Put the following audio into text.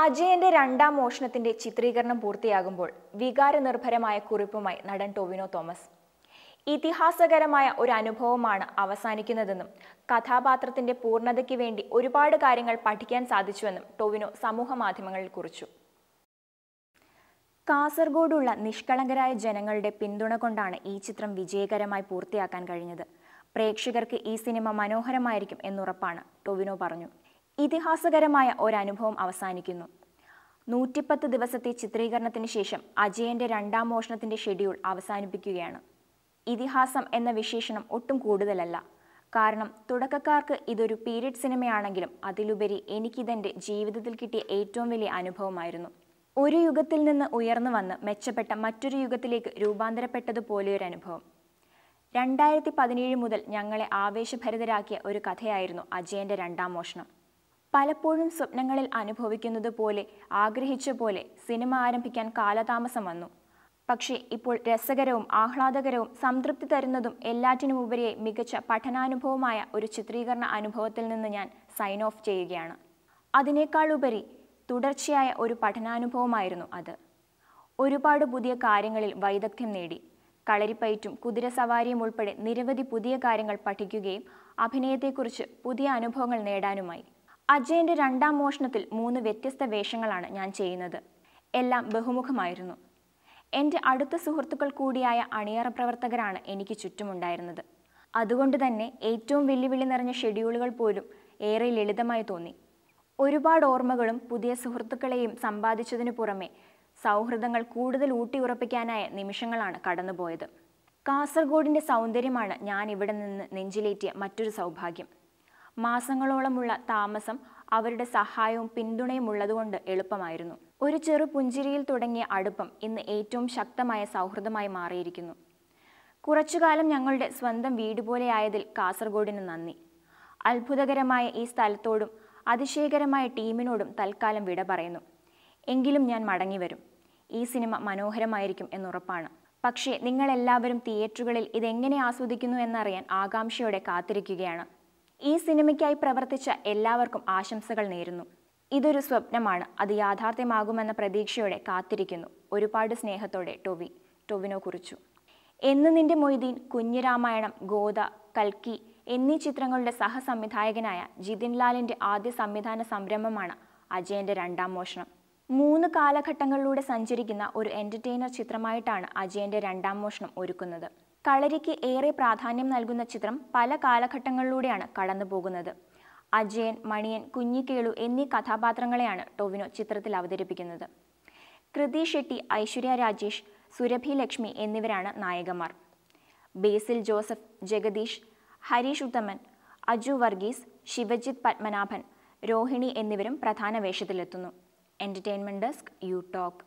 അജയന്റെ രണ്ടാം മോഷണത്തിന്റെ ചിത്രീകരണം പൂർത്തിയാകുമ്പോൾ വികാരനിർഭരമായ കുറിപ്പുമായി നടൻ ടോവിനോ തോമസ് ഇതിഹാസകരമായ ഒരു അനുഭവമാണ് അവസാനിക്കുന്നതെന്നും കഥാപാത്രത്തിന്റെ പൂർണ്ണതയ്ക്ക് വേണ്ടി ഒരുപാട് കാര്യങ്ങൾ പഠിക്കാൻ സാധിച്ചുവെന്നും ടോവിനോ സമൂഹ മാധ്യമങ്ങളിൽ കുറിച്ചു കാസർഗോഡുള്ള നിഷ്കളങ്കരായ ജനങ്ങളുടെ പിന്തുണ കൊണ്ടാണ് ഈ ചിത്രം വിജയകരമായി പൂർത്തിയാക്കാൻ കഴിഞ്ഞത് പ്രേക്ഷകർക്ക് ഈ സിനിമ മനോഹരമായിരിക്കും എന്നുറപ്പാണ് ടൊവിനോ പറഞ്ഞു ഇതിഹാസകരമായ ഒരനുഭവം അവസാനിക്കുന്നു നൂറ്റിപ്പത്ത് ദിവസത്തെ ചിത്രീകരണത്തിന് ശേഷം അജയന്റെ രണ്ടാം മോഷണത്തിന്റെ ഷെഡ്യൂൾ അവസാനിപ്പിക്കുകയാണ് ഇതിഹാസം എന്ന വിശേഷണം ഒട്ടും കൂടുതലല്ല കാരണം തുടക്കക്കാർക്ക് ഇതൊരു പീരിയഡ് സിനിമയാണെങ്കിലും അതിലുപരി എനിക്കിതെൻ്റെ ജീവിതത്തിൽ കിട്ടിയ ഏറ്റവും വലിയ അനുഭവമായിരുന്നു ഒരു യുഗത്തിൽ നിന്ന് ഉയർന്നു വന്ന് മെച്ചപ്പെട്ട മറ്റൊരു യുഗത്തിലേക്ക് രൂപാന്തരപ്പെട്ടതുപോലെയൊരു അനുഭവം രണ്ടായിരത്തി പതിനേഴ് മുതൽ ഞങ്ങളെ ആവേശഭരിതരാക്കിയ ഒരു കഥയായിരുന്നു അജയന്റെ രണ്ടാം മോഷണം പലപ്പോഴും സ്വപ്നങ്ങളിൽ അനുഭവിക്കുന്നത് പോലെ ആഗ്രഹിച്ച പോലെ സിനിമ ആരംഭിക്കാൻ കാലതാമസം വന്നു പക്ഷേ ഇപ്പോൾ രസകരവും ആഹ്ലാദകരവും സംതൃപ്തി തരുന്നതും എല്ലാറ്റിനുമുപരിയെ മികച്ച പഠനാനുഭവമായ ഒരു ചിത്രീകരണ അനുഭവത്തിൽ നിന്ന് ഞാൻ സൈൻ ഓഫ് ചെയ്യുകയാണ് അതിനേക്കാളുപരി തുടർച്ചയായ ഒരു പഠനാനുഭവമായിരുന്നു അത് ഒരുപാട് പുതിയ കാര്യങ്ങളിൽ വൈദഗ്ധ്യം നേടി കളരിപ്പയറ്റും കുതിര സവാരിയും ഉൾപ്പെടെ നിരവധി പുതിയ കാര്യങ്ങൾ പഠിക്കുകയും അഭിനയത്തെക്കുറിച്ച് പുതിയ അനുഭവങ്ങൾ നേടാനുമായി അജയൻ്റെ രണ്ടാം മോഷണത്തിൽ മൂന്ന് വ്യത്യസ്ത വേഷങ്ങളാണ് ഞാൻ ചെയ്യുന്നത് എല്ലാം ബഹുമുഖമായിരുന്നു എൻ്റെ അടുത്ത സുഹൃത്തുക്കൾ കൂടിയായ അണിയറ പ്രവർത്തകരാണ് എനിക്ക് ചുറ്റുമുണ്ടായിരുന്നത് അതുകൊണ്ട് തന്നെ ഏറ്റവും വെല്ലുവിളി നിറഞ്ഞ ഷെഡ്യൂളുകൾ പോലും ഏറെ ലളിതമായി തോന്നി ഒരുപാട് ഓർമ്മകളും പുതിയ സുഹൃത്തുക്കളെയും സമ്പാദിച്ചതിനു പുറമെ സൗഹൃദങ്ങൾ കൂടുതൽ ഊട്ടിയുറപ്പിക്കാനായ നിമിഷങ്ങളാണ് കടന്നുപോയത് കാസർഗോഡിൻ്റെ സൗന്ദര്യമാണ് ഞാൻ ഇവിടെ നിന്ന് നെഞ്ചിലേറ്റിയ മറ്റൊരു സൗഭാഗ്യം മാസങ്ങളോളമുള്ള താമസം അവരുടെ സഹായവും പിന്തുണയും ഉള്ളതുകൊണ്ട് എളുപ്പമായിരുന്നു ഒരു ചെറു പുഞ്ചിരിയിൽ തുടങ്ങിയ അടുപ്പം ഇന്ന് ഏറ്റവും ശക്തമായ സൗഹൃദമായി മാറിയിരിക്കുന്നു കുറച്ചുകാലം ഞങ്ങളുടെ സ്വന്തം വീട് പോലെയായതിൽ കാസർഗോഡിന് നന്ദി അത്ഭുതകരമായ ഈ സ്ഥലത്തോടും അതിശയകരമായ ടീമിനോടും തൽക്കാലം വിട പറയുന്നു എങ്കിലും ഞാൻ മടങ്ങി വരും ഈ സിനിമ മനോഹരമായിരിക്കും എന്നുറപ്പാണ് പക്ഷേ നിങ്ങളെല്ലാവരും തിയേറ്ററുകളിൽ ഇതെങ്ങനെ ആസ്വദിക്കുന്നു എന്നറിയാൻ ആകാംക്ഷയോടെ കാത്തിരിക്കുകയാണ് ഈ സിനിമയ്ക്കായി പ്രവർത്തിച്ച എല്ലാവർക്കും ആശംസകൾ നേരുന്നു ഇതൊരു സ്വപ്നമാണ് അത് യാഥാർത്ഥ്യമാകുമെന്ന പ്രതീക്ഷയോടെ കാത്തിരിക്കുന്നു ഒരുപാട് സ്നേഹത്തോടെ ടൊവി ടൊവിനോ കുറിച്ചു എന്ന് നിന്റെ മൊയ്തീൻ കുഞ്ഞുരാമായണം ഗോദ കൽക്കി എന്നീ ചിത്രങ്ങളുടെ സഹസംവിധായകനായ ജിതിൻ ലാലിൻ്റെ ആദ്യ സംവിധാന സംരംഭമാണ് അജയൻ്റെ രണ്ടാം മോഷണം മൂന്ന് കാലഘട്ടങ്ങളിലൂടെ സഞ്ചരിക്കുന്ന ഒരു എൻ്റർടൈനർ ചിത്രമായിട്ടാണ് അജയൻ്റെ രണ്ടാം മോഷണം ഒരുക്കുന്നത് കളരിക്ക് ഏറെ പ്രാധാന്യം നൽകുന്ന ചിത്രം പല കാലഘട്ടങ്ങളിലൂടെയാണ് കടന്നുപോകുന്നത് അജയൻ മണിയൻ കുഞ്ഞിക്കേളു എന്നീ കഥാപാത്രങ്ങളെയാണ് ടൊവിനോ ചിത്രത്തിൽ അവതരിപ്പിക്കുന്നത് കൃതി ഷെട്ടി ഐശ്വര്യ രാജേഷ് സുരഭി ലക്ഷ്മി എന്നിവരാണ് നായകന്മാർ ബേസിൽ ജോസഫ് ജഗദീഷ് ഹരീഷ് ഉത്തമൻ അജു വർഗീസ് ശിവജിത് പത്മനാഭൻ രോഹിണി എന്നിവരും പ്രധാന വേഷത്തിലെത്തുന്നു എൻ്റർടൈൻമെൻറ്റ് ഡെസ്ക് യു ടോക്ക്